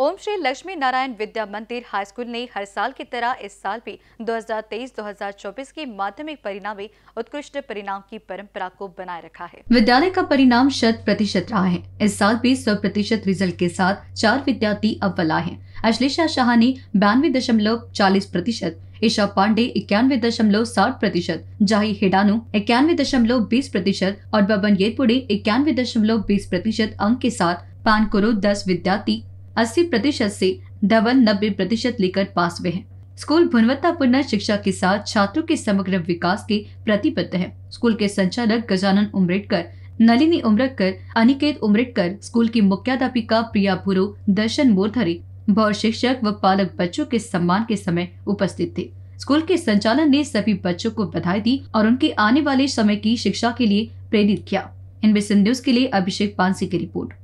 ओम श्री लक्ष्मी नारायण विद्या मंदिर high school ने हर साल की तरह इस साल भी 2023-2024 की माध्यमिक परिणामी उत्कृष्ट परिणाम की परंपरा को बनाए रखा है विद्यालय का परिणाम शत प्रतिशत रहा है इस साल भी सौ प्रतिशत रिजल्ट के साथ चार विद्यार्थी अव्वल आए हैं अश्लेषा शाह ने बयानवे दशमलव चालीस प्रतिशत ईशा पांडे इक्यानवे दशमलव साठ प्रतिशत जाही हिडानो इक्यानवे दशमलव बीस प्रतिशत और बबन येरपुड़े इक्यानवे दशमलव बीस प्रतिशत अंक के साथ पान करोड़ दस विद्यार्थी अस्सी प्रतिशत ऐसी धवन नब्बे प्रतिशत लेकर पास हुए हैं स्कूल गुणवत्तापूर्ण शिक्षा के साथ छात्रों के समग्र विकास के प्रतिबद्ध है स्कूल के संचालक गजानन उमरेडकर नलिनी उमरेडकर अनिकेत उमरेडकर स्कूल की मुख्याध्यापिका प्रिया भूरो दर्शन मोरधरे बौर शिक्षक व पालक बच्चों के सम्मान के समय उपस्थित थे स्कूल के संचालन ने सभी बच्चों को बधाई दी और उनके आने वाले समय की शिक्षा के लिए प्रेरित किया इन न्यूज के लिए अभिषेक पानसी की रिपोर्ट